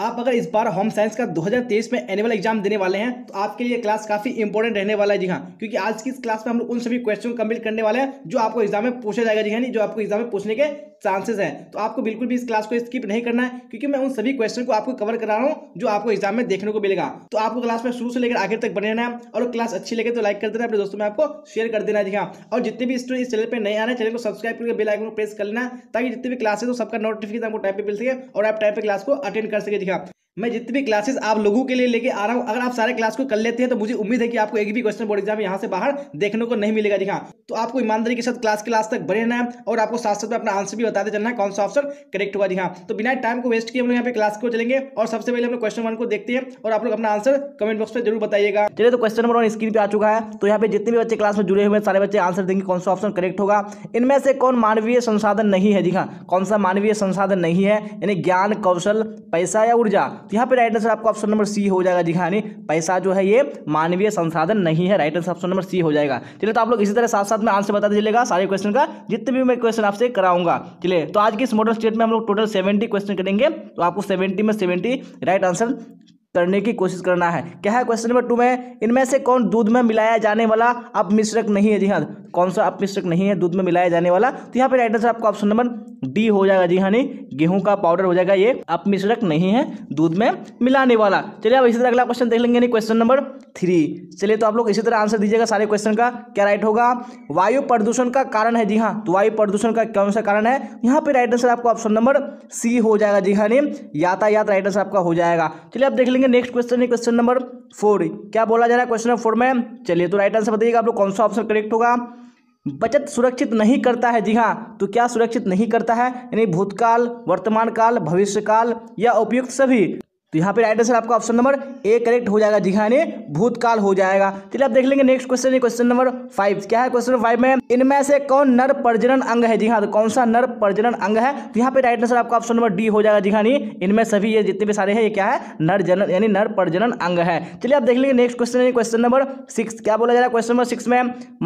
आप अगर इस बार होम साइंस का 2023 में एनुअल एग्जाम देने वाले हैं तो आपके लिए क्लास काफी इंपॉर्टेंट रहने वाला है जी हाँ क्योंकि आज की इस क्लास में हम लोग उन सभी क्वेश्चन कंप्लीट करने वाले हैं जो आपको एग्जाम में पूछा जाएगा जी हाँ जो आपको एग्जाम में पूछने के चांसेस हैं तो आपको बिल्कुल भी इस क्लास को स्किप नहीं करना है क्योंकि मैं उन सभी क्वेश्चन को आपको कवर करा रहा हूँ जो आपको एग्जाम में देखने को मिलेगा तो आपको क्लास में शुरू से लेकर आखिर तक बने रहना है और क्लास अच्छी लगे तो लाइक कर देना अपने दोस्तों में आपको शेयर कर देना जी हाँ और जितने भी स्टूडेंट इस चैनल पर नए आने चैनल को सब्सक्राइब करके बिल आइकन को प्रेस कर लेना ताकि जितने भी क्लास है तो सबका नोटिफिकेशन आपको टाइम पर मिल सके और आप टाइम पर क्लास को अटेंड कर सके हाँ। सीखा मैं जितनी भी क्लासेस आप लोगों के लिए लेके आ रहा हूँ अगर आप सारे क्लास को कर लेते हैं तो मुझे उम्मीद है कि आपको एक भी क्वेश्चन बोर्ड एग्जाम यहाँ से बाहर देखने को नहीं मिलेगा जी हाँ तो आपको ईमानदारी के साथ क्लास क्लास तक बने रहना है और आपको साथ साथ में अपना आंसर भी बताते चलना है कौन सा ऑप्शन करेक्ट हुआ जी हाँ तो बिना टाइम को वेस्ट किए हम लोग यहाँ पे क्लास को चलेंगे और सबसे पहले हम लोग क्वेश्चन वन को देखते हैं और आप लोग अपना आंसर कमेंट बॉक्स में जरूर बताइएगा चलिए तो क्वेश्चन नंबर वन स्क्रीन पर आ चुका है तो यहाँ पे जितने भी बच्चे क्लास में जुड़े हुए सारे बच्चे आंसर देंगे कौन सा ऑप्शन करेक्ट होगा इनमें से कौन मानवीय संसाधन नहीं है जी हाँ कौन सा मानवीय संसाधन नहीं है यानी ज्ञान कौशल पैसा या ऊर्जा तो यहाँ पे राइट आंसर आपको ऑप्शन नंबर सी हो जाएगा जी खानी पैसा जो है ये मानवीय संसाधन नहीं है right answer option number C हो जाएगा चलिए तो आप लोग इसी तरह साथ साथ में आंसर बता दीजिएगा सारे क्वेश्चन का जितने भी मैं क्वेश्चन आपसे कराऊंगा चलिए तो आज की इस मॉडल स्टेट में हम लोग टोटल सेवेंटी क्वेश्चन करेंगे तो आपको सेवेंटी में सेवेंटी राइट आंसर करने की कोशिश करना है क्या है क्वेश्चन नंबर टू में इनमें से कौन दूध में मिलाया जाने वाला अपमिश्रक मिश्रक नहीं है जी हाँ कौन सा अपमिश्रक मिश्रक नहीं है दूध में मिलाया जाने वाला तो यहाँ पे राइट आंसर आपका ऑप्शन नंबर डी हो जाएगा जी हाँ नहीं गेहूं का पाउडर हो जाएगा ये अपमिश्रक मिश्रक नहीं है दूध में मिलाने वाला चलिए अब इसी तरह अगला क्वेश्चन देख लेंगे क्वेश्चन नंबर थ्री चलिए तो आप लोग इसी तरह आंसर दीजिएगा सारे क्वेश्चन का क्या राइट होगा वायु प्रदूषण का कारण है जी हाँ तो वायु प्रदूषण का कौन सा कारण है यहाँ पे राइट आंसर आपका ऑप्शन नंबर सी हो जाएगा जी हाँ नहीं यातायात राइट आंसर आपका हो जाएगा चलिए आप देख लेंगे लेंगे नेक्स्ट क्वेश्चन है क्वेश्चन नंबर फोर क्या बोला जा रहा है क्वेश्चन नंबर फोर में चलिए तो राइट आंसर बताइएगा आप लोग कौन सा ऑप्शन करेक्ट होगा बचत सुरक्षित नहीं करता है जी हाँ तो क्या सुरक्षित नहीं करता है यानी भूतकाल वर्तमान काल भविष्यकाल या उपयुक्त सभी तो यहाँ पे राइट आंसर आपका ऑप्शन नंबर ए करेक्ट हो जाएगा जी हाँ भूतकाल हो जाएगा चलिए आप देख लेंगे नेक्स्ट क्वेश्चन है क्वेश्चन नंबर फाइव क्या है क्वेश्चन फाइव में इनमें से कौन नर प्रजनन अंग है जी हाँ तो कौन सा नर प्रजनन अंग है तो यहाँ पे राइट आंसर आपका ऑप्शन नंबर डी हो जाएगा जी हाँ इनमें सभी ये जितने भी सारे हैं ये क्या है नर जनन यानी नर प्रजनन अंग है चलिए आप देख लेंगे नेक्स्ट क्वेश्चन है क्वेश्चन नंबर सिक्स क्या बोला जा रहा है क्वेश्चन नंबर सिक्स में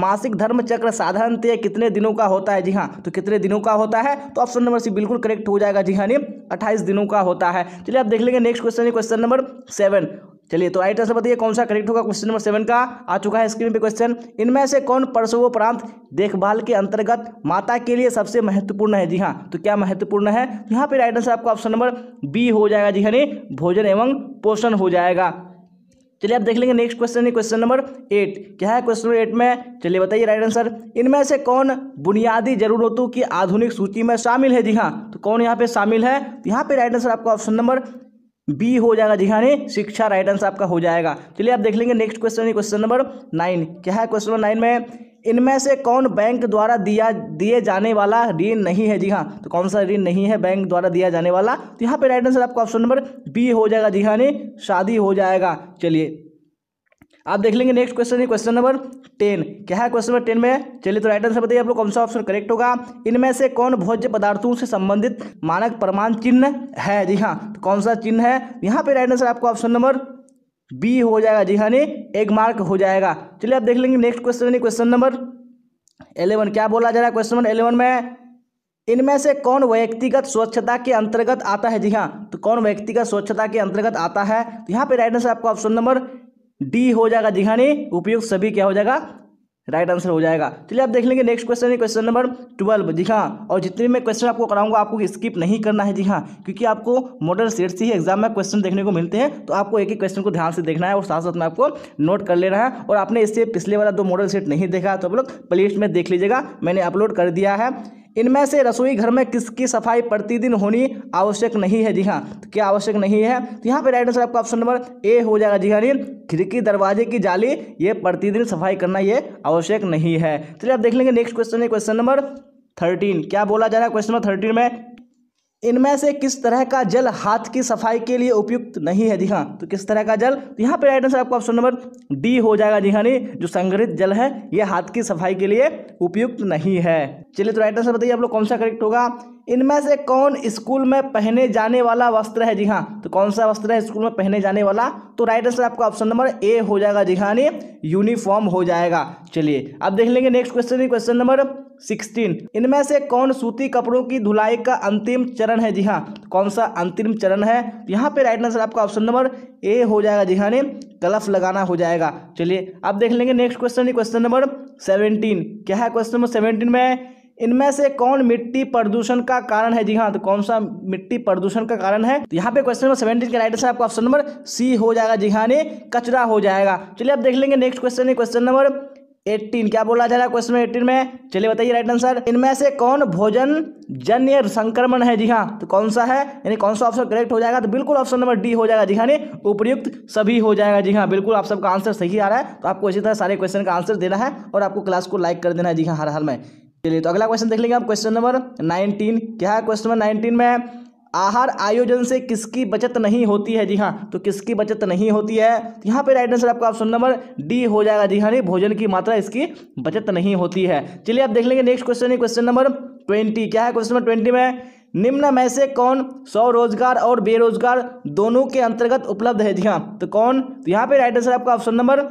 मासिक धर्म चक्र साधारणतः कितने दिनों का होता है जी हाँ तो कितने दिनों का होता है तो ऑप्शन नंबर सी बिल्कुल करेक्ट हो जाएगा जी हाँ अट्ठाईस दिनों का होता है चलिए आप देख लेंगे नेक्स्ट क्वेश्चन है क्वेश्चन नंबर सेवन चलिए तो आइट आंसर बताइए कौन सा करेक्ट होगा क्वेश्चन नंबर सेवन का आ चुका है स्क्रीन पे क्वेश्चन इनमें से कौन परसों प्रांत देखभाल के अंतर्गत माता के लिए सबसे महत्वपूर्ण है जी हाँ तो क्या महत्वपूर्ण है तो यहाँ पे राइट आंसर आपका ऑप्शन नंबर बी हो जाएगा जी यानी भोजन एवं पोषण हो जाएगा चलिए आप देख लेंगे नेक्स्ट क्वेश्चन है क्वेश्चन नंबर एट क्या है क्वेश्चन नंबर एट में चलिए बताइए राइट आंसर इनमें से कौन बुनियादी जरूरतों की आधुनिक सूची में शामिल है जी हाँ तो कौन यहाँ पे शामिल है तो यहाँ पे राइट आंसर आपका ऑप्शन नंबर बी हो जाएगा जी हाँ शिक्षा राइट आंसर आपका हो जाएगा चलिए आप देख लेंगे next question question number nine क्या है क्वेश्चन नंबर नाइन में इनमें से कौन बैंक द्वारा दिया दिए जाने वाला ऋण नहीं है जी हाँ तो कौन सा ऋण नहीं है बैंक द्वारा दिया जाने वाला तो यहाँ पे राइट आंसर आपका ऑप्शन नंबर बी हो जाएगा जी हाँ शादी हो जाएगा चलिए आप देख लेंगे नेक्स्ट क्वेश्चन है क्वेश्चन नंबर टेन क्या है क्वेश्चन नंबर टेन में चलिए तो राइट आंसर बताइए आप लोग कौन सा ऑप्शन करेक्ट होगा इनमें से कौन भोज्य पदार्थों से संबंधित मानक प्रमाण चिन्ह है जी हाँ तो कौन सा चिन्ह है यहाँ पे राइट आंसर आपको ऑप्शन नंबर बी हो जाएगा जी हाँ एक मार्क हो जाएगा चलिए आप देख लेंगे next question question number eleven क्या बोला जा रहा है क्वेश्चन नंबर एलेवन में इनमें से कौन व्यक्तिगत स्वच्छता के अंतर्गत आता है जी हाँ तो कौन व्यक्तिगत स्वच्छता के अंतर्गत आता है तो यहाँ पे राइट आंसर आपको ऑप्शन नंबर डी हो जाएगा जी हाँ उपयुक्त सभी क्या हो जाएगा राइट आंसर हो जाएगा चलिए आप देख लेंगे नेक्स्ट क्वेश्चन है क्वेश्चन नंबर ट्वेल्व जी हाँ और जितने मैं क्वेश्चन आपको कराऊंगा आपको स्किप नहीं करना है जी हाँ क्योंकि आपको मॉडल सेट से ही एग्जाम में क्वेश्चन देखने को मिलते हैं तो आपको एक ही क्वेश्चन को ध्यान से देखना है और साथ साथ में आपको नोट कर लेना है और आपने इससे पिछले वाला दो मॉडल सेट नहीं देखा तो आप लोग प्लेलिस्ट में देख लीजिएगा मैंने अपलोड कर दिया है इनमें से रसोई घर में किसकी सफाई प्रतिदिन होनी आवश्यक नहीं है जी हाँ तो क्या आवश्यक नहीं है तो यहाँ पे राइट आंसर आपका ऑप्शन नंबर ए हो जाएगा जी हाँ खिड़की दरवाजे की जाली ये प्रतिदिन सफाई करना ये आवश्यक नहीं है चलिए आप देख लेंगे नेक्स्ट क्वेश्चन है क्वेश्चन नंबर थर्टीन क्या बोला जा रहा है क्वेश्चन नंबर थर्टीन में इनमें से किस तरह का जल हाथ की सफाई के लिए उपयुक्त नहीं है जी हाँ तो किस तरह का जल तो यहाँ पे राइट आंसर आपको ऑप्शन नंबर डी हो जाएगा जी हाँ नहीं जो संग्रहित जल है यह हाथ की सफाई के लिए उपयुक्त नहीं है चलिए तो राइट आंसर बताइए आप लोग कौन सा करेक्ट होगा इनमें से कौन स्कूल में पहने जाने वाला वस्त्र है जी हाँ तो कौन सा वस्त्र है स्कूल में पहने जाने वाला तो राइट आंसर आपका ऑप्शन नंबर ए हो जाएगा जी हाँ यूनिफॉर्म हो जाएगा चलिए अब देख लेंगे next question question number sixteen इनमें से कौन सूती कपड़ों की धुलाई का अंतिम चरण है जी हाँ तो कौन सा अंतिम चरण है यहाँ पे राइट आंसर आपका ऑप्शन नंबर ए हो जाएगा जी हाँ कलफ लगाना हो जाएगा चलिए अब देख लेंगे next question question number seventeen क्या है क्वेश्चन नंबर सेवेंटीन में इनमें से कौन मिट्टी प्रदूषण का कारण है जी हाँ तो कौन सा मिट्टी प्रदूषण का कारण है तो यहाँ पे क्वेश्चन नंबर सेवेंटीन का राइट आंसर आपका ऑप्शन नंबर सी हो जाएगा जी हाँ कचरा हो जाएगा चलिए अब देख लेंगे नेक्स्ट क्वेश्चन है क्वेश्चन नंबर एट्टीन क्या बोला जा रहा है क्वेश्चन एट्टीन में चलिए बताइए राइट आंसर इनमें से कौन भोजन जन्य संक्रमण है जी हाँ तो कौन सा है यानी कौन सा ऑप्शन करेक्ट हो जाएगा तो बिल्कुल ऑप्शन नंबर डी हो जाएगा जी हाँ उपयुक्त सभी हो जाएगा जी हाँ बिल्कुल आप सबका आंसर सही आ रहा है तो आपको इसी तरह सारे क्वेश्चन का आंसर देना है और आपको क्लास को लाइक कर देना है जी हाँ हर हाल में चलिए तो अगला क्वेश्चन देख लेंगे आप क्वेश्चन नंबर नाइनटीन क्या है क्वेश्चन नंबर नाइनटीन में आहार आयोजन से किसकी बचत नहीं होती है जी हाँ तो किसकी बचत नहीं होती है तो यहाँ पे राइट आंसर आपका ऑप्शन नंबर डी हो जाएगा जी हाँ नहीं भोजन की मात्रा इसकी बचत नहीं होती है चलिए आप देख लेंगे नेक्स्ट क्वेश्चन है क्वेश्चन नंबर ट्वेंटी क्या है क्वेश्चन नंबर ट्वेंटी में निम्न में से कौन स्वरोजगार और बेरोजगार दोनों के अंतर्गत उपलब्ध है जी हाँ तो कौन तो यहाँ पे राइट आंसर आपका ऑप्शन नंबर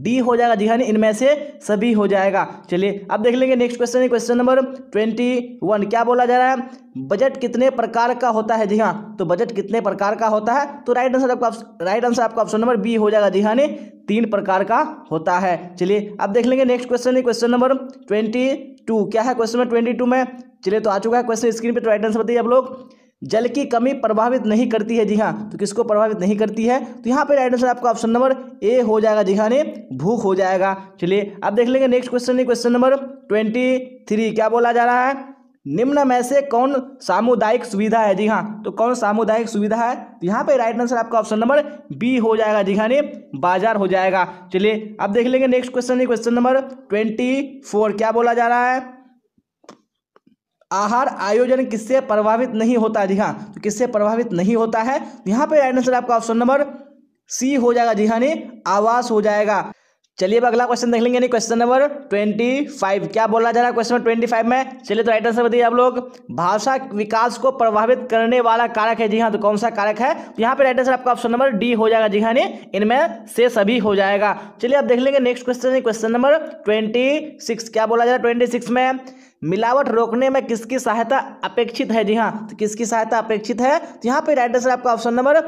डी हो जाएगा जी हाँ इनमें से सभी हो जाएगा चलिए अब देख लेंगे next question question number twenty one क्या बोला जा रहा है बजट कितने प्रकार का होता है जी हाँ तो बजट कितने प्रकार का होता है तो राइट आंसर आपका राइट आंसर आपका ऑप्शन नंबर बी हो जाएगा जी हाँ तीन प्रकार का होता है चलिए अब देख लेंगे next question question number twenty क्या है क्वेश्चन नंबर ट्वेंटी में चलिए तो आ चुका है क्वेश्चन स्क्रीन पर तो राइट आंसर बताइए आप लोग जल की कमी प्रभावित नहीं करती है जी हाँ तो किसको प्रभावित नहीं करती है तो यहाँ पर राइट आंसर आपका ऑप्शन नंबर ए हो जाएगा जी हाँ भूख हो जाएगा चलिए अब देख लेंगे नेक्स्ट क्वेश्चन है क्वेश्चन नंबर ट्वेंटी थ्री क्या बोला जा रहा है निम्न में से कौन सामुदायिक सुविधा है जी हाँ तो कौन सामुदायिक सुविधा है तो यहाँ पे राइट आंसर आपका ऑप्शन नंबर बी हो जाएगा जी हाँ बाजार हो जाएगा चलिए अब देख लेंगे नेक्स्ट क्वेश्चन है क्वेश्चन नंबर ट्वेंटी फोर क्या बोला जा रहा है आहार आयोजन किससे प्रभावित नहीं होता जी हाँ तो किससे प्रभावित नहीं होता है यहाँ पे राइट आंसर आपका ऑप्शन नंबर सी हो जाएगा जी हाँ आवास हो जाएगा चलिए अब अगला क्वेश्चन देख लेंगे नहीं क्वेश्चन नंबर ट्वेंटी फाइव क्या बोला जा रहा है क्वेश्चन नंबर ट्वेंटी फाइव में चलिए तो राइट आंसर बताइए आप लोग भाषा विकास को प्रभावित करने वाला कारक है जी हाँ तो कौन सा कारक है तो यहाँ पे राइट आंसर आपका ऑप्शन नंबर डी हो जाएगा जी हाँ नहीं इनमें से सभी हो जाएगा चलिए अब देख लेंगे next question question number twenty क्या बोला जा रहा है ट्वेंटी में मिलावट रोकने में किसकी सहायता अपेक्षित है जी हाँ तो किसकी सहायता अपेक्षित है तो यहाँ पे राइट आंसर आपका ऑप्शन नंबर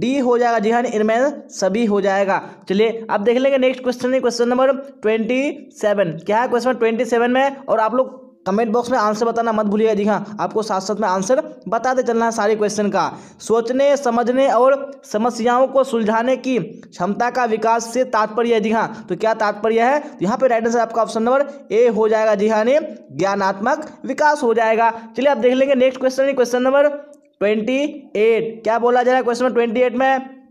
डी हो जाएगा जी हाँ इनमें सभी हो जाएगा चलिए अब देख लेंगे नेक्स्ट क्वेश्चन है क्वेश्चन नंबर ट्वेंटी सेवन क्या है क्वेश्चन ट्वेंटी सेवन में और आप लोग कमेंट बॉक्स में आंसर बताना मत भूलिएगा जी हाँ आपको साथ साथ में आंसर बताते चलना है सारे क्वेश्चन का सोचने समझने और समस्याओं को सुलझाने की क्षमता का विकास से तात्पर्य है जी हाँ तो क्या तात्पर्य है तो यहाँ पे राइट आंसर आपका ऑप्शन नंबर ए हो जाएगा जी हाँ ज्ञानात्मक विकास हो जाएगा चलिए आप देख लेंगे next question question number twenty eight क्या बोला जा रहा है क्वेश्चन नंबर ट्वेंटी एट में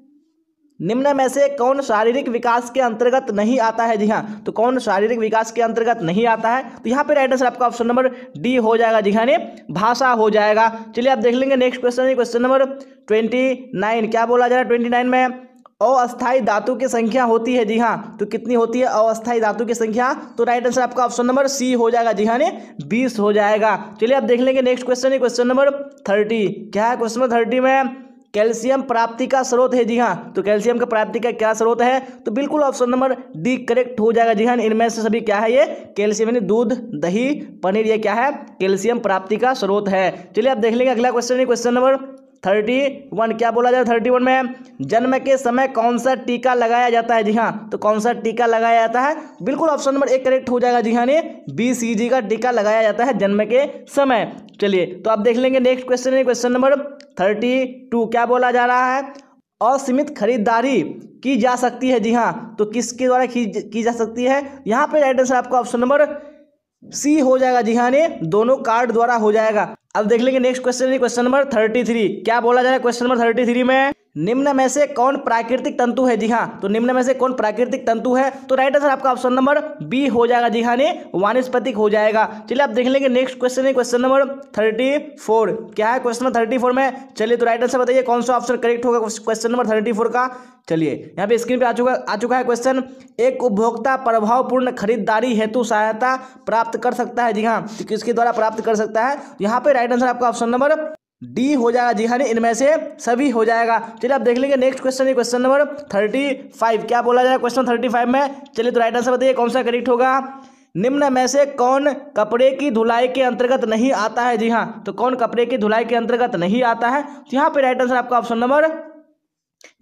निम्न में से कौन शारीरिक विकास के अंतर्गत नहीं आता है जी हाँ तो कौन शारीरिक विकास के अंतर्गत नहीं आता है तो यहाँ पे राइट आंसर आपका ऑप्शन नंबर डी हो जाएगा जी हाँ भाषा हो जाएगा चलिए आप देख लेंगे नेक्स्ट क्वेश्चन है क्वेश्चन नंबर ट्वेंटी नाइन क्या बोला जा रहा है ट्वेंटी नाइन में अस्थायी धातु की संख्या होती है जी हाँ तो कितनी होती है अस्थायी धातु की संख्या तो राइट आंसर आपका ऑप्शन नंबर सी हो जाएगा जी हाँ बीस हो जाएगा चलिए आप देख लेंगे नेक्स्ट क्वेश्चन है क्वेश्चन नंबर थर्टी क्या है क्वेश्चन नंबर थर्टी में कैल्शियम प्राप्ति का स्रोत है जी हाँ तो कैल्शियम का प्राप्ति का क्या स्रोत है तो बिल्कुल ऑप्शन नंबर डी करेक्ट हो जाएगा जी हाँ इनमें से सभी क्या है ये कैल्शियम यानी दूध दही पनीर ये क्या है कैल्शियम प्राप्ति का स्रोत है चलिए आप देख लेंगे अगला question question number thirty one क्या बोला जाए थर्टी वन में जन्म के समय कौन सा टीका लगाया जाता है जी हाँ तो कौन सा टीका लगाया जाता है बिल्कुल ऑप्शन नंबर एक करेक्ट हो जाएगा जी हाँ बी सी जी का टीका लगाया जाता है जन्म के समय चलिए तो आप देख लेंगे नेक्स्ट क्वेश्चन है क्वेश्चन नंबर थर्टी टू क्या बोला जा रहा है असीमित खरीदारी की जा सकती है जी हाँ तो किसके द्वारा की जा सकती है यहाँ पे राइट आंसर आपका ऑप्शन नंबर सी हो जाएगा जी हाँ ने दोनों कार्ड द्वारा हो जाएगा अब देख लेंगे next question question number thirty three क्या बोला जा रहा है क्वेश्चन नंबर थर्टी थ्री में निम्न में से कौन प्राकृतिक तंतु है जी हाँ तो निम्न में से कौन प्राकृतिक तंतु है तो राइट आंसर आपका ऑप्शन नंबर बी हो जाएगा जी हाँ वानस्पतिक हो जाएगा चलिए आप देख लेंगे नेक्स्ट क्वेश्चन है क्वेश्चन नंबर थर्टी फोर क्या है क्वेश्चन नंबर थर्टी फोर में चलिए तो राइट आंसर बताइए कौन सा ऑप्शन करेक्ट होगा क्वेश्चन नंबर थर्टी फोर का चलिए यहाँ पे स्क्रीन पे आ चुका आ चुका है क्वेश्चन एक उपभोक्ता प्रभावपूर्ण खरीदारी हेतु सहायता प्राप्त कर सकता है जी हाँ किसके द्वारा प्राप्त कर सकता है यहाँ पे राइट आंसर आपका ऑप्शन नंबर डी हो जाएगा जी हाँ इनमें से सभी हो जाएगा चलिए आप देख लेंगे नेक्स्ट क्वेश्चन है क्वेश्चन नंबर थर्टी फाइव क्या बोला जाएगा क्वेश्चन थर्टी फाइव में चलिए तो राइट आंसर बताइए कौन सा करेक्ट होगा निम्न में से कौन कपड़े की धुलाई के अंतर्गत नहीं आता है जी हाँ तो कौन कपड़े की धुलाई के अंतर्गत नहीं आता है तो यहाँ पर राइट आंसर आपका ऑप्शन नंबर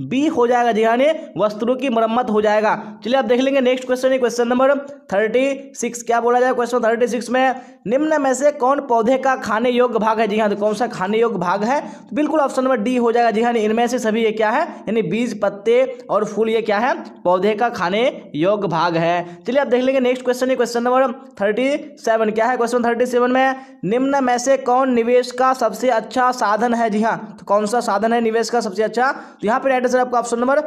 बी हो जाएगा जी यानी वस्त्रों की मरम्मत हो जाएगा चलिए आप देख लेंगे नेक्स्ट क्वेश्चन है क्वेश्चन नंबर थर्टी सिक्स क्या बोला जाए क्वेश्चन थर्टी सिक्स में निम्न में से कौन पौधे का खाने योग्य भाग है जी हाँ तो कौन सा खाने योग्य भाग है तो बिल्कुल ऑप्शन नंबर डी हो जाएगा जी हाँ इनमें से सभी ये क्या है यानी बीज पत्ते और फूल ये क्या है पौधे का खाने योग्य भाग है चलिए आप देख लेंगे नेक्स्ट क्वेश्चन है क्वेश्चन नंबर थर्टी सेवन क्या है क्वेश्चन थर्टी सेवन में निम्न में से कौन निवेश का सबसे अच्छा साधन है जी हाँ तो कौन सा साधन है निवेश का सबसे अच्छा तो यहाँ पर राइट सर आपका ऑप्शन नंबर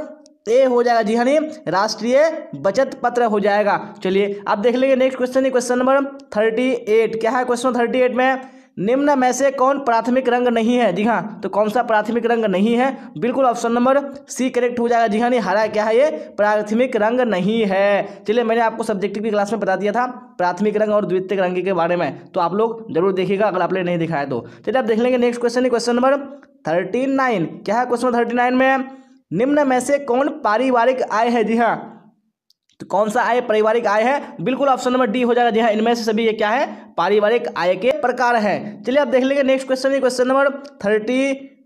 ए हो जाएगा जी हनी राष्ट्रीय बचत पत्र हो जाएगा चलिए आप देख लेंगे नेक्स्ट क्वेश्चन है क्वेश्चन नंबर थर्टी एट क्या है क्वेश्चन थर्टी एट में निम्न में से कौन प्राथमिक रंग नहीं है जी हाँ तो कौन सा प्राथमिक रंग नहीं है बिल्कुल ऑप्शन नंबर सी करेक्ट हो जाएगा जी हाँ नहीं हरा क्या है ये प्राथमिक रंग नहीं है चलिए मैंने आपको सब्जेक्टिव की क्लास में बता दिया था प्राथमिक रंग और द्वितीयक रंग के बारे में तो आप लोग जरूर देखिएगा अगर आपने नहीं दिखाया तो चलिए आप देख लेंगे next question question number thirty क्या है क्वेश्चन थर्टी नाइन में निम्न में से कौन पारिवारिक आय है जी हाँ तो कौन सा आय पारिवारिक आय है बिल्कुल ऑप्शन नंबर डी हो जाएगा जी हाँ इनमें से सभी ये क्या है पारिवारिक आय के प्रकार है चलिए आप देख लेंगे next question question number thirty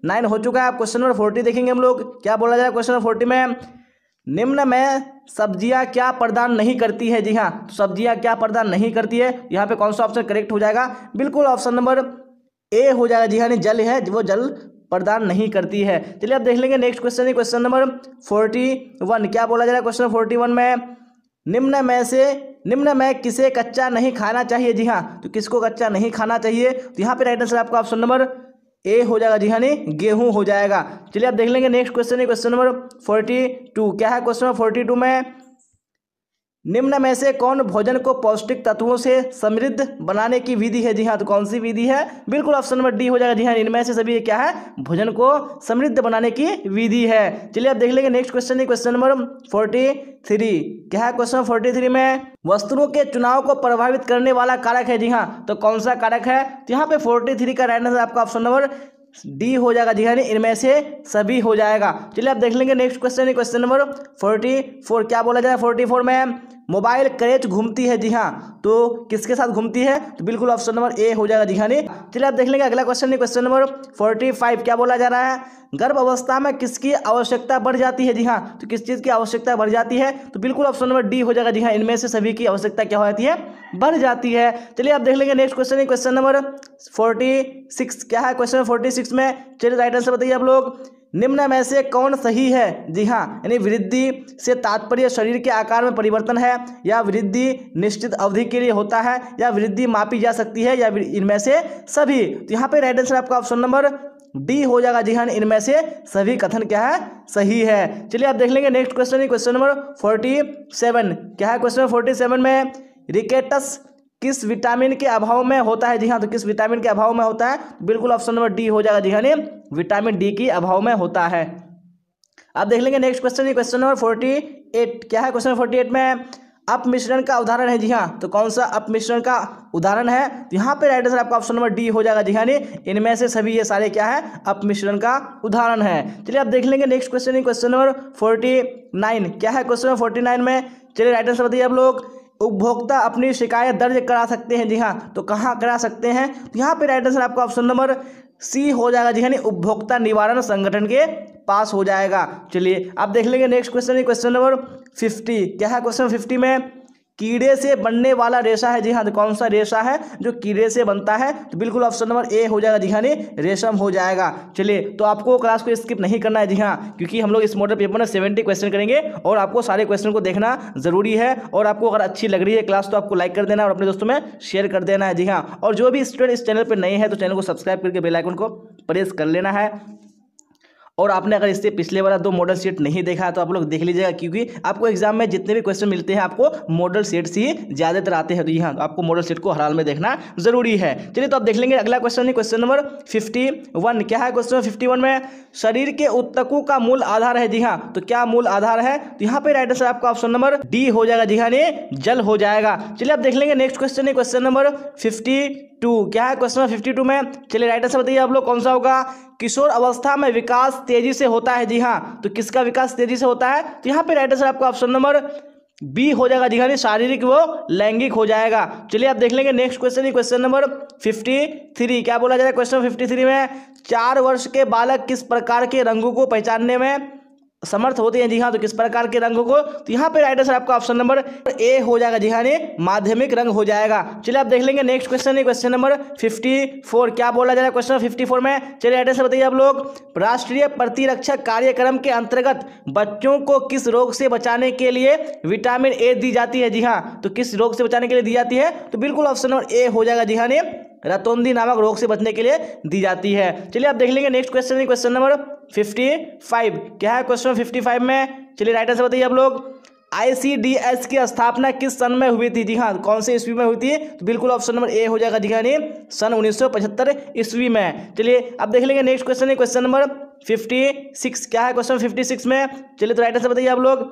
nine हो चुका है आप क्वेश्चन नंबर फोर्टी देखेंगे हम लोग क्या बोला जाएगा क्वेश्चन नंबर फोर्टी में निम्न में सब्जियां क्या प्रदान नहीं करती है जी हाँ तो सब्जियां क्या प्रदान नहीं करती है यहाँ पे कौन सा ऑप्शन करेक्ट हो जाएगा बिल्कुल ऑप्शन नंबर ए हो जाएगा जी हाँ जल है वो जल प्रदान नहीं करती है चलिए आप देख लेंगे नेक्स्ट क्वेश्चन है क्वेश्चन नंबर फोर्टी वन क्या बोला जा रहा है क्वेश्चन फोर्टी वन में निम्न में से निम्न में किसे कच्चा नहीं खाना चाहिए जी हाँ तो किसको कच्चा नहीं खाना चाहिए तो यहाँ पे राइट आंसर आपका ऑप्शन नंबर ए हो जाएगा जी हाँ नहीं गेहूं हो जाएगा चलिए आप देख लेंगे नेक्स्ट क्वेश्चन है क्वेश्चन नंबर फोर्टी टू क्या है क्वेश्चन नंबर फोर्टी टू में निम्न में से कौन भोजन को पौष्टिक तत्वों से समृद्ध बनाने की विधि है जी हाँ तो कौन सी विधि है बिल्कुल ऑप्शन नंबर डी हो जाएगा जी हाँ इनमें से सभी क्या है भोजन को समृद्ध बनाने की विधि है चलिए आप देख लेंगे नेक्स्ट क्वेश्चन है क्वेश्चन नंबर फोर्टी थ्री क्या है क्वेश्चन फोर्टी थ्री में वस्तुओं के चुनाव को प्रभावित करने वाला कारक है जी हाँ तो कौन सा कारक है तो यहाँ पे फोर्टी थ्री का राइट आंसर आपका ऑप्शन नंबर डी हो जाएगा जी हाँ इनमें से सभी हो जाएगा चलिए आप देख लेंगे नेक्स्ट क्वेश्चन है क्वेश्चन नंबर फोर्टी फोर क्या बोला जाए फोर्टी फोर में मोबाइल क्रेच घूमती है जी हाँ तो किसके साथ घूमती है तो बिल्कुल ऑप्शन नंबर ए हो जाएगा जी हाँ नहीं चलिए आप देख लेंगे अगला क्वेश्चन है क्वेश्चन नंबर फोर्टी फाइव क्या बोला जा रहा है गर्भ अवस्था में किसकी आवश्यकता बढ़ जाती है जी हाँ तो किस चीज़ की आवश्यकता बढ़ जाती है तो बिल्कुल ऑप्शन नंबर डी हो जाएगा जी हाँ इनमें से सभी की आवश्यकता क्या हो जाती है बढ़ जाती है चलिए आप देख लेंगे नेक्स्ट क्वेश्चन है क्वेश्चन नंबर फोर्टी सिक्स क्या है क्वेश्चन फोर्टी सिक्स में चलिए राइट आंसर बताइए आप लोग निम्न में से कौन सही है जी हाँ यानी वृद्धि से तात्पर्य शरीर के आकार में परिवर्तन है या वृद्धि निश्चित अवधि के लिए होता है या वृद्धि मापी जा सकती है या इनमें से सभी तो यहाँ पे राइट आंसर आपका ऑप्शन नंबर डी हो जाएगा जी हाँ इनमें से सभी कथन क्या है सही है चलिए आप देख लेंगे next question question number forty seven क्या है क्वेश्चन फोर्टी सेवन में रिकेटस किस विटामिन के अभाव में होता है जी हाँ तो किस विटामिन के अभाव में होता है बिल्कुल ऑप्शन नंबर डी हो जाएगा जी हाँ विटामिन डी के अभाव में होता है अब देख लेंगे next question question number forty eight क्या है क्वेश्चन फोर्टी एट में अप मिश्रण का उदाहरण है जी हाँ तो कौन सा अप मिश्रण का उदाहरण है तो यहाँ पे राइट आंसर आपका ऑप्शन नंबर डी हो जाएगा जी हाँ इनमें से सभी ये सारे क्या है अप मिश्रण का उदाहरण है चलिए आप देख लेंगे next question question number forty nine क्या है क्वेश्चन नंबर फोर्टी नाइन में चलिए राइट आंसर बताइए आप लोग उपभोक्ता अपनी शिकायत दर्ज करा सकते हैं जी हाँ तो कहाँ करा सकते हैं तो यहाँ पे राइट आंसर आपका ऑप्शन नंबर सी हो जाएगा जी यानी उपभोक्ता निवारण संगठन के पास हो जाएगा चलिए अब देख लेंगे next question question number fifty क्या है क्वेश्चन फिफ्टी में कीड़े से बनने वाला रेशा है जी हाँ तो कौन सा रेशा है जो कीड़े से बनता है तो बिल्कुल ऑप्शन नंबर ए हो जाएगा जी हाँ रेशम हो जाएगा चलिए तो आपको क्लास को स्किप नहीं करना है जी हाँ क्योंकि हम लोग इस मॉडल पेपर में सेवेंटी क्वेश्चन करेंगे और आपको सारे क्वेश्चन को देखना जरूरी है और आपको अगर अच्छी लग रही है क्लास तो आपको लाइक कर देना और अपने दोस्तों में शेयर कर देना है जी हाँ और जो भी स्टूडेंट इस चैनल पर नए हैं तो चैनल को सब्सक्राइब करके बेलाइकन को प्रेस कर लेना है और आपने अगर इससे पिछले वाला दो मॉडल सेट नहीं देखा तो आप लोग देख लीजिएगा क्योंकि आपको एग्जाम में जितने भी क्वेश्चन मिलते हैं आपको मॉडल सेट से ही ज़्यादातर आते हैं तो यहाँ आपको मॉडल सेट को हर हाल में देखना जरूरी है चलिए तो आप देख लेंगे अगला क्वेश्चन है क्वेश्चन नंबर फिफ्टी वन क्या है क्वेश्चन फिफ्टी वन में शरीर के उत्तकों का मूल आधार है जी हाँ तो क्या मूल आधार है तो यहाँ पे राइट आंसर आपका ऑप्शन नंबर डी हो जाएगा जी हाँ जल हो जाएगा चलिए आप देख लेंगे नेक्स्ट क्वेश्चन है क्वेश्चन नंबर फिफ्टी टू क्या है क्वेश्चन फिफ्टी टू में चलिए राइट आंसर बताइए आप लोग कौन सा होगा किशोर अवस्था में विकास तेजी से होता है जी हाँ तो किसका विकास तेजी से होता है तो यहाँ पे राइट आंसर आपका ऑप्शन नंबर बी हो जाएगा जी हाँ शारीरिक वो लैंगिक हो जाएगा चलिए आप देख लेंगे next question question number fifty three क्या बोला जा रहा है क्वेश्चन फिफ्टी थ्री में चार वर्ष के बालक किस प्रकार के रंगों को पहचानने में समर्थ होते हैं जी हाँ तो किस प्रकार के रंगों को तो यहाँ पे राइट आंसर आपका ऑप्शन नंबर ए हो जाएगा जी हाँ माध्यमिक रंग हो जाएगा चलिए आप देख लेंगे नेक्स्ट क्वेश्चन है क्वेश्चन नंबर 54 क्या बोला जा रहा है क्वेश्चन 54 में चलिए राइट आंसर बताइए आप लोग राष्ट्रीय प्रतिरक्षा कार्यक्रम के अंतर्गत बच्चों को किस रोग से बचाने के लिए विटामिन ए दी जाती है जी हाँ तो किस रोग से बचाने के लिए दी जाती है तो बिल्कुल ऑप्शन नंबर ए हो जाएगा जी हाँ रतौंदी नामक रोग से बचने के लिए दी जाती है चलिए आप देख लेंगे next question question number fifty five क्या है क्वेश्चन फिफ्टी फाइव में चलिए राइट आंसर बताइए आप लोग आईसीडीएस की स्थापना किस सन में हुई थी जी हाँ कौन से ईस्वी में हुई थी तो बिल्कुल ऑप्शन नंबर ए हो जाएगा जी हाँ सन 1975 ईस्वी में चलिए अब देख लेंगे नेक्स्ट क्वेश्चन है क्वेश्चन नंबर फिफ्टी सिक्स क्या है क्वेश्चन फिफ्टी सिक्स में चलिए तो राइट आंसर बताइए आप लोग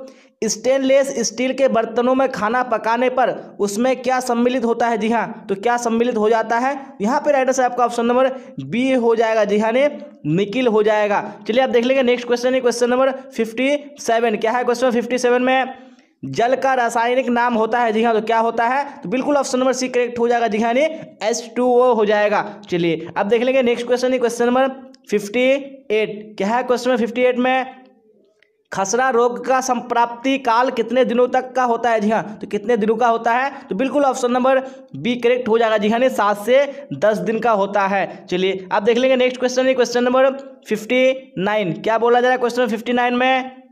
स्टेनलेस स्टील के बर्तनों में खाना पकाने पर उसमें क्या सम्मिलित होता है जी हाँ तो क्या सम्मिलित हो जाता है यहाँ पे राइट आंसर आपका ऑप्शन नंबर बी हो जाएगा जी हाँ निकिल हो जाएगा चलिए आप देख लेंगे नेक्स्ट क्वेश्चन है क्वेश्चन नंबर फिफ्टी सेवन क्या है क्वेश्चन फिफ्टी सेवन में जल का रासायनिक नाम होता है जी हाँ तो क्या होता है तो बिल्कुल ऑप्शन नंबर सी करेक्ट हो जाएगा जी हाँ एस टू ओ हो जाएगा चलिए अब देख लेंगे next question question number fifty eight क्या है क्वेश्चन नंबर फिफ्टी एट में खसरा रोग का संप्राप्ति काल कितने दिनों तक का होता है जी हाँ तो कितने दिनों का होता है तो बिल्कुल ऑप्शन नंबर बी करेक्ट हो जाएगा जी हाँ सात से दस दिन का होता है चलिए अब देख लेंगे next question question number fifty nine क्या बोला जा रहा है क्वेश्चन फिफ्टी नाइन में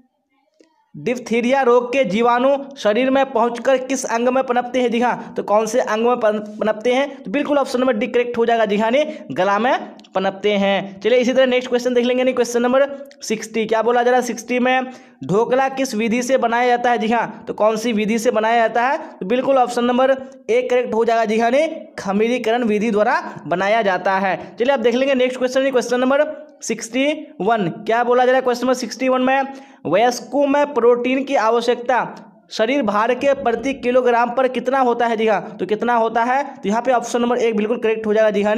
डिफ्थीरिया रोग के जीवाणु शरीर में पहुंचकर किस अंग में पनपते हैं जी हाँ तो कौन से अंग में पनपते हैं तो बिल्कुल ऑप्शन नंबर डी करेक्ट हो जाएगा जी हाँ नहीं गला में पनपते हैं चलिए इसी तरह नेक्स्ट क्वेश्चन देख लेंगे नहीं क्वेश्चन नंबर सिक्सटी क्या बोला जा रहा है सिक्सटी में ढोकला किस विधि से बनाया जाता है जी हाँ तो कौन सी विधि से बनाया जाता है तो बिल्कुल ऑप्शन नंबर ए करेक्ट हो जाएगा जी हाँ नहीं खमीरीकरण विधि द्वारा बनाया जाता है चलिए आप देख लेंगे next question question number sixty one क्या बोला जा रहा है क्वेश्चन नंबर सिक्सटी वन में वयस्कों में प्रोटीन की आवश्यकता शरीर भार के प्रति किलोग्राम पर कितना होता है जी हाँ तो कितना होता है तो यहाँ पे ऑप्शन नंबर एक बिल्कुल करेक्ट हो जाएगा जी हाँ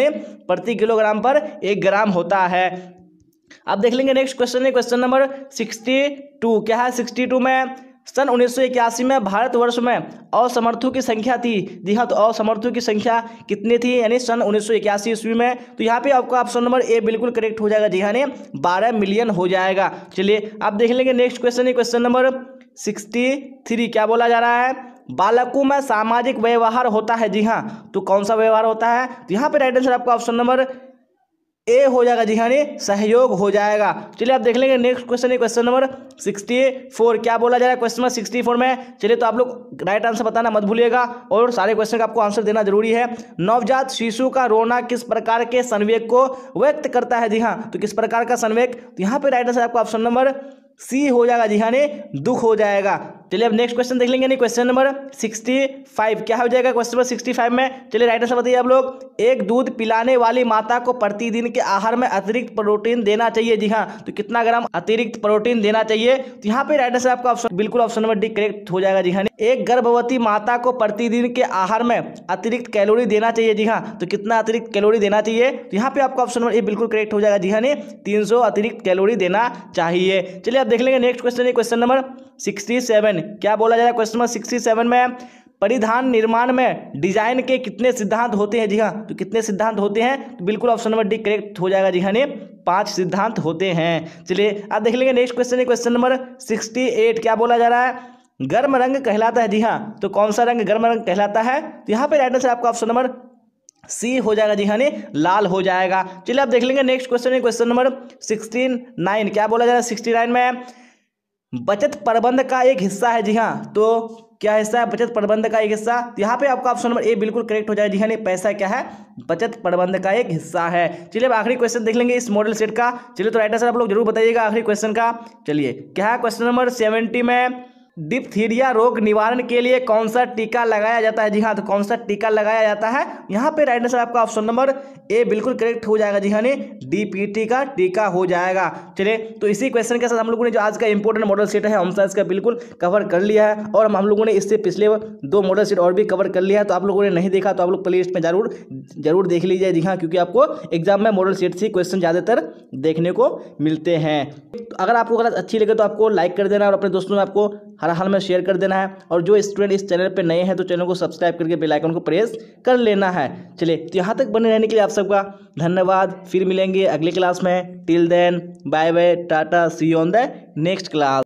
प्रति किलोग्राम पर एक ग्राम होता है अब देख लेंगे नेक्स्ट क्वेश्चन है क्वेश्चन नंबर सिक्सटी टू क्या है सिक्सटी टू में सन उन्नीस में भारतवर्ष में असमर्थों की संख्या थी जी हाँ तो असमर्थों की संख्या कितनी थी यानी सन उन्नीस ईस्वी में तो यहाँ पे आपका ऑप्शन नंबर ए बिल्कुल करेक्ट हो जाएगा जी हाँ बारह मिलियन हो जाएगा चलिए आप देख लेंगे नेक्स्ट क्वेश्चन है क्वेश्चन नंबर सिक्सटी थ्री क्या बोला जा रहा है बालकों में सामाजिक व्यवहार होता है जी हाँ तो कौन सा व्यवहार होता है तो यहाँ पे राइट आंसर आपका ऑप्शन नंबर ए हो जाएगा जी हाँ सहयोग हो जाएगा चलिए आप देख लेंगे नेक्स्ट क्वेश्चन है क्वेश्चन नंबर सिक्सटी फोर क्या बोला जा रहा है क्वेश्चन नंबर सिक्सटी फोर में चलिए तो आप लोग राइट आंसर बताना मत भूलिएगा और सारे क्वेश्चन का आपको आंसर देना जरूरी है नवजात शिशु का रोना किस प्रकार के संवेक को व्यक्त करता है जी हाँ तो किस प्रकार का संवेक तो यहाँ पे राइट आंसर आपका ऑप्शन नंबर सी हो जाएगा जी हाँ दुख हो जाएगा चलिए अब नेक्स्ट क्वेश्चन देख लेंगे नहीं क्वेश्चन नंबर सिक्सटी फाइव क्या हो जाएगा क्वेश्चन नंबर सिक्सटी फाइव में चलिए राइट आंसर बताइए आप लोग एक दूध पिलाने वाली माता को प्रतिदिन के आहार में अतिरिक्त प्रोटीन देना चाहिए जी हाँ तो कितना ग्राम अतिरिक्त प्रोटीन देना चाहिए तो यहाँ पे राइट आंसर आपका ऑप्शन बिल्कुल ऑप्शन नंबर डी करेक्ट हो जाएगा जी हाँ एक गर्भवती माता को प्रतिदिन के आहार में अतिरिक्त कैलोरी देना चाहिए जी हाँ तो कितना अतिरिक्त कैलोरी देना चाहिए तो यहाँ पे आपका ऑप्शन नंबर ए बिल्कुल करेक्ट हो जाएगा जी हाँ तीन अतिरिक्त कैलोरी देना चाहिए चलिए अब देख लेंगे next question question number sixty seven क्या बोला जा रहा है क्वेश्चन नंबर सिक्सटी सेवन में परिधान निर्माण में डिजाइन के कितने सिद्धांत होते हैं जी हाँ तो कितने सिद्धांत होते हैं तो बिल्कुल ऑप्शन नंबर डी करेक्ट हो जाएगा जी हाँ पांच सिद्धांत होते हैं चलिए अब देख लेंगे नेक्स्ट क्वेश्चन है क्वेश्चन नंबर सिक्सटी एट क्या बोला जा रहा है गर्म रंग कहलाता है जी हाँ तो कौन सा रंग गर्म रंग कहलाता है तो यहाँ पे राइट आंसर आपका ऑप्शन नंबर सी हो जाएगा जी हाँ ने लाल हो जाएगा चलिए आप देख लेंगे नेक्स्ट क्वेश्चन है क्वेश्चन नंबर सिक्सटी नाइन क्या बोला जा रहा है सिक्सटी नाइन में बचत प्रबंध का एक हिस्सा है जी हाँ तो क्या हिस्सा है बचत प्रबंध का एक हिस्सा तो यहाँ पे आपका ऑप्शन नंबर ए बिल्कुल करेक्ट हो जाए जी हाँ नहीं पैसा क्या है बचत प्रबंध का एक हिस्सा है चलिए अब आखिरी क्वेश्चन देख लेंगे इस मॉडल सेट का चलिए तो राइट आंसर आप लोग जरूर बताइएगा आखिरी क्वेश्चन का चलिए क्या है क्वेश्चन नंबर सेवेंटी में डिप्थीरिया रोग निवारण के लिए कौन सा टीका लगाया जाता है जी हाँ तो कौन सा टीका लगाया जाता है यहाँ पे राइट आंसर आपका ऑप्शन नंबर ए बिल्कुल करेक्ट हो जाएगा जी हाँ ने डीपीटी का टीका हो जाएगा चलिए तो इसी क्वेश्चन के साथ हम लोगों ने जो आज का इंपॉर्टेंट मॉडल सेट है हम साइंस का बिल्कुल कवर कर लिया है और हम लोगों ने इससे पिछले दो मॉडल सेट और भी कवर कर लिया है तो आप लोगों ने नहीं देखा तो आप लोग प्ले में जरूर जरूर देख लीजिए जी हाँ क्योंकि आपको एग्जाम में मॉडल सेट से क्वेश्चन ज़्यादातर देखने को मिलते हैं तो अगर आपको अगर अच्छी लगे तो आपको लाइक कर देना और अपने दोस्तों में आपको हर हाल में शेयर कर देना है और जो स्टूडेंट इस चैनल पर नए हैं तो चैनल को सब्सक्राइब करके बेलाइकन को प्रेस कर लेना है चलिए तो यहाँ तक बने रहने के लिए आप सबका धन्यवाद फिर मिलेंगे अगले क्लास में till then bye bye tata see on the next class